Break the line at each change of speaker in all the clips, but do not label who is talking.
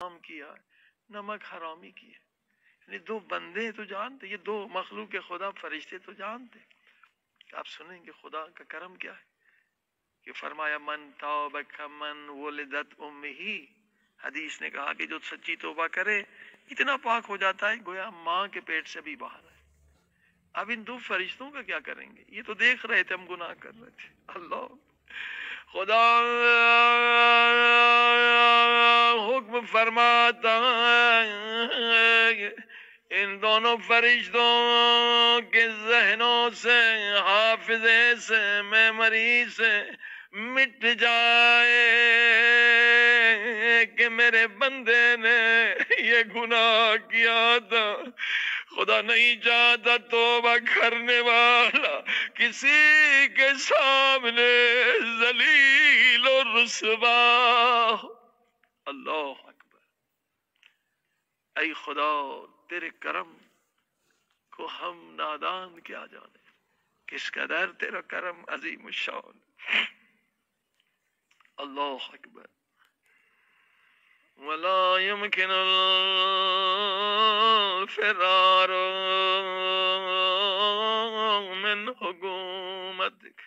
हराम किया नमक हरामी किया यानी दो बंदे तो जानते ये दो मखलूक के खुदा फरिश्ते तो जानते आप सुनेंगे खुदा का करम क्या है कि फरमाया मन तोबा मन वो लदत उम ही हदीस ने कहा कि जो सच्ची तोबा करे इतना पाक हो जाता है गोया माँ के पेट से भी बाहर है अब इन दो फरिश्तों का क्या करेंगे ये तो देख रहे थे हम गुनाह कर रहे थे अल्लाह खुदा हुक्म फरमाता है इन दोनों फरिश्तों के जहनों से हाफिजे से मेमरी से मिट जाए कि मेरे बंदे ने ये गुनाह किया था खुदा नहीं चाहता तोबा करने वाला किसी के सामने जलील और रुसवा अल्लाह अकबर अई खुदा तेरे करम को हम नादान क्या जाने किस कदर तेरा करम अजीम शान अल्लाह अकबर वला यमकिन फिरार من حكومتك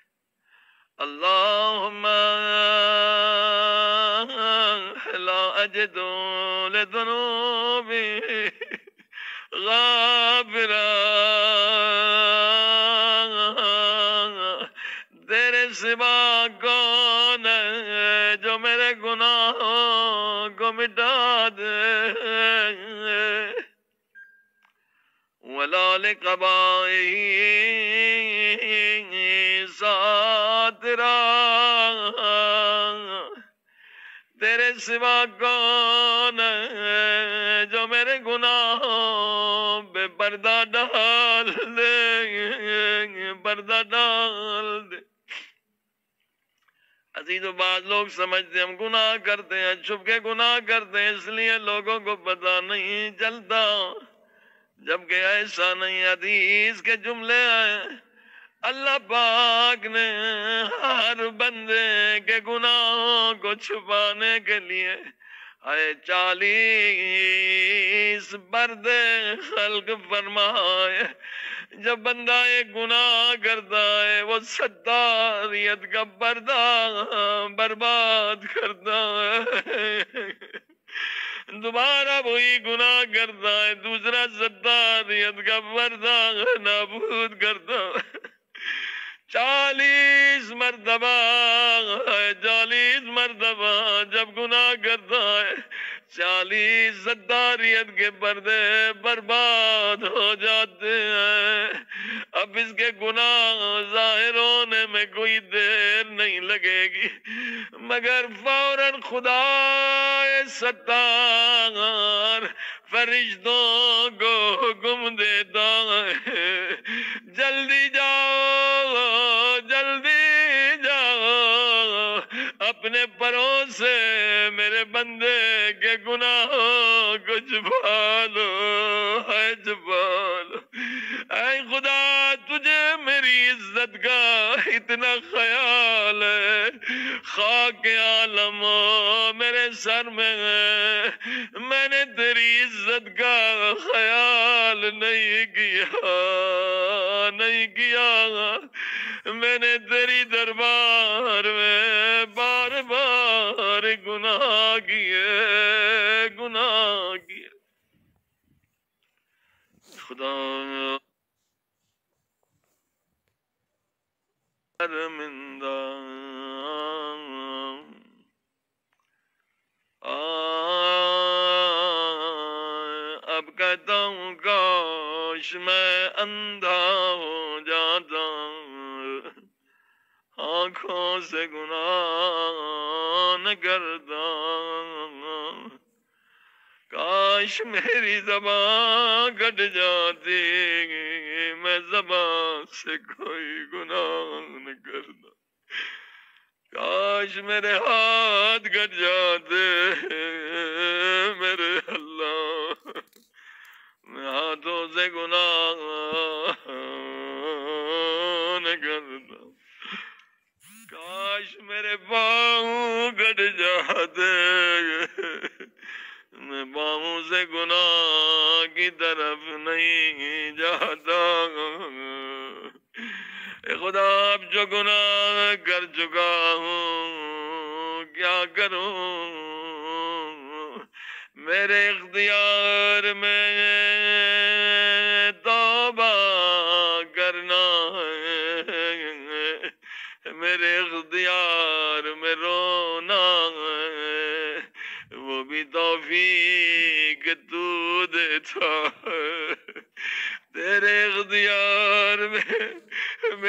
اللهم ساجدوا भी غافرا तेरे सिवा कौन जो मेरे गुनाहों को मिटा दे वलाल कबाई सातरा सिवा कौन जो मेरे गुनाह पे पर्दा डाल दे पर्दा डाल दे तो बाद लोग समझते हम गुनाह करते हैं छुप के गुनाह करते हैं इसलिए लोगों को पता नहीं चलता जबकि ऐसा नहीं अधीज के जुमले आए अल्लाह पाक ने हर बंदे के गुनाहों को छुपाने के लिए आए चालीस बर्द खल्क फरमाए जब बंदा एक गुनाह करता है वो सत्तारियत का पर्दा बर्बाद करता है दोबारा वही गुनाह करता है दूसरा सत्तारियत का पर्दा नाबूद करता है चालीस मरतबा चालीस मरतबा जब गुनाह करता है चालीस सद्दारियत के पर्दे बर्बाद हो जाते हैं अब इसके गुनाह जाहिर होने में कोई देर नहीं लगेगी मगर फौरन खुदा सत्तार फरिश्तों को हुक्म देता है है जबान ऐ खुदा तुझे मेरी इज्जत का इतना ख्याल है खाक आलम मेरे सर में मैंने तेरी इज्जत का ख्याल नहीं किया नहीं किया मैंने तेरी दरबार में बार बार गुनाह किए कहता हूँ अंधा हो जाता आंखों से गुनाह करता काश मेरी जबान कट जाते मैं जबान से कोई गुनाह न करना काश मेरे हाथ कट जाते मेरे अल्लाह की तरफ नहीं जाता खुदा आप जो गुनाह कर चुका हूँ क्या करूँ मेरे इख्तियार में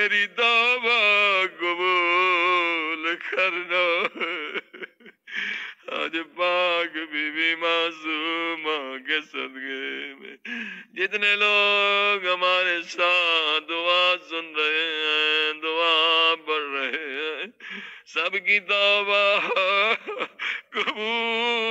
मेरी दावा कबूल करना आज पाक बीबी मासूमा के सदगे में जितने लोग हमारे साथ दुआ सुन रहे हैं दुआ पढ़ रहे हैं सबकी दावा कबूल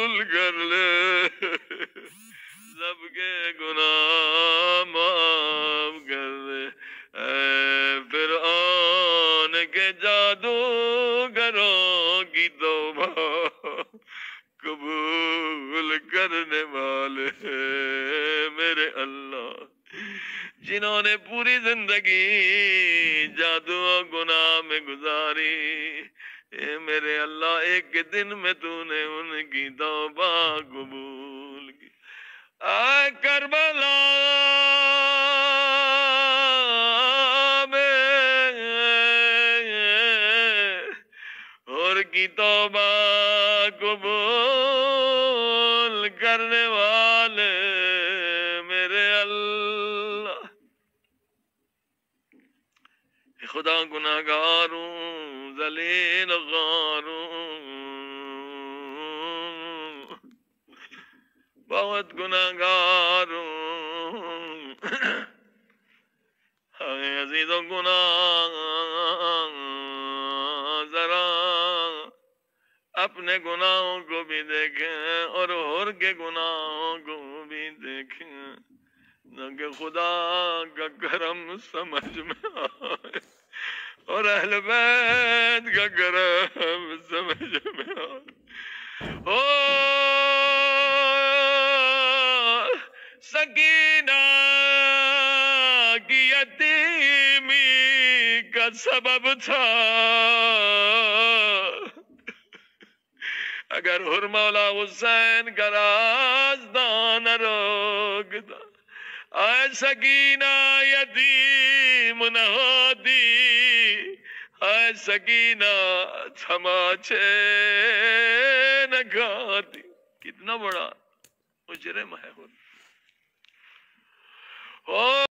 जिन्होंने पूरी जिंदगी जादू और गुनाह में गुजारी ए मेरे अल्लाह एक दिन में तूने उनकी तौबा कबूल की आ करबला में और की तौबा कबूल खुदा गुनागारू जलील गारू बहुत गुनागारों अजीदों गुना जरा अपने गुनाहों को भी देखें और और के गुनाहों को भी देखें के खुदा का करम समझ में आए और अहल बैत का गरम समझ में ओ सकीना की यतीमी का सबब था अगर हुर हुसैन का राजदान रोगदान सकीना यतीम न होती असकीना समाचे न खाती कितना बड़ा मुजरिम है वो